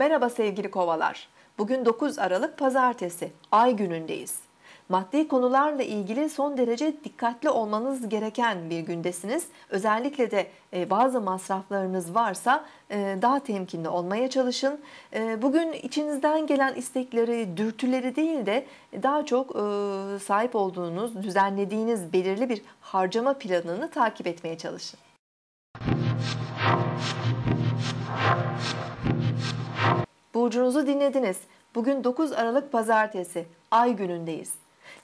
Merhaba sevgili kovalar. Bugün 9 Aralık Pazartesi, ay günündeyiz. Maddi konularla ilgili son derece dikkatli olmanız gereken bir gündesiniz. Özellikle de e, bazı masraflarınız varsa e, daha temkinli olmaya çalışın. E, bugün içinizden gelen istekleri, dürtüleri değil de daha çok sahip olduğunuz, düzenlediğiniz belirli bir harcama planını takip etmeye çalışın burcunuzu dinlediniz. Bugün 9 Aralık Pazartesi, ay günündeyiz.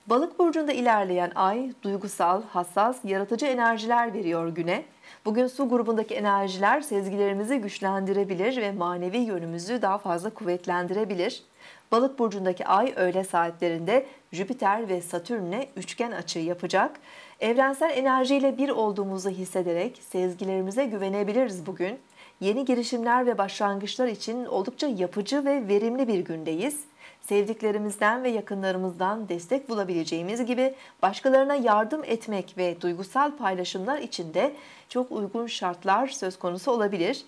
Balık burcunda ilerleyen ay duygusal, hassas, yaratıcı enerjiler veriyor güne. Bugün su grubundaki enerjiler sezgilerimizi güçlendirebilir ve manevi yönümüzü daha fazla kuvvetlendirebilir. Balık burcundaki ay öğle saatlerinde Jüpiter ve Satürn'le üçgen açı yapacak. Evrensel enerjiyle bir olduğumuzu hissederek sezgilerimize güvenebiliriz bugün. Yeni girişimler ve başlangıçlar için oldukça yapıcı ve verimli bir gündeyiz. Sevdiklerimizden ve yakınlarımızdan destek bulabileceğimiz gibi başkalarına yardım etmek ve duygusal paylaşımlar için de çok uygun şartlar söz konusu olabilir.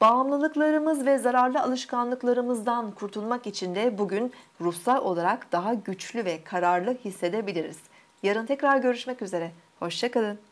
Bağımlılıklarımız ve zararlı alışkanlıklarımızdan kurtulmak için de bugün ruhsal olarak daha güçlü ve kararlı hissedebiliriz. Yarın tekrar görüşmek üzere. Hoşçakalın.